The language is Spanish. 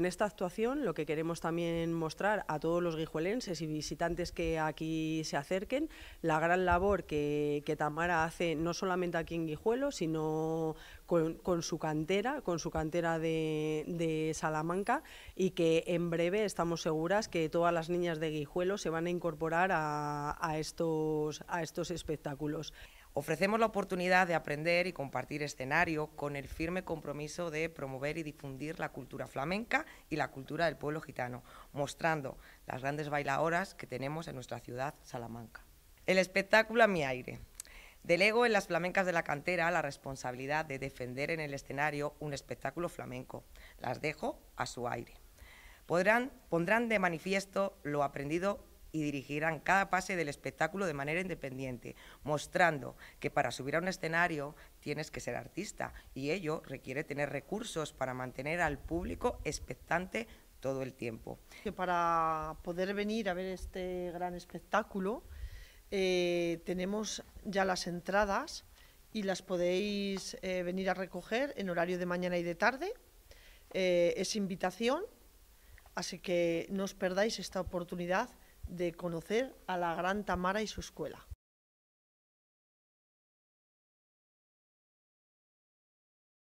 En esta actuación lo que queremos también mostrar a todos los guijuelenses y visitantes que aquí se acerquen la gran labor que, Tamara hace no solamente aquí en Guijuelo, sino con, su cantera, con su cantera de, Salamanca y que en breve estamos seguras que todas las niñas de Guijuelo se van a incorporar a estos espectáculos. Ofrecemos la oportunidad de aprender y compartir escenario con el firme compromiso de promover y difundir la cultura flamenca y la cultura del pueblo gitano, mostrando las grandes bailadoras que tenemos en nuestra ciudad Salamanca. El espectáculo a mi aire. Delego en las flamencas de la cantera la responsabilidad de defender en el escenario un espectáculo flamenco. Las dejo a su aire. Podrán, pondrán de manifiesto lo aprendido y dirigirán cada pase del espectáculo de manera independiente, mostrando que para subir a un escenario tienes que ser artista y ello requiere tener recursos para mantener al público expectante todo el tiempo. Que para poder venir a ver este gran espectáculo eh, tenemos ya las entradas y las podéis eh, venir a recoger en horario de mañana y de tarde. Eh, es invitación, así que no os perdáis esta oportunidad de conocer a la gran Tamara y su escuela.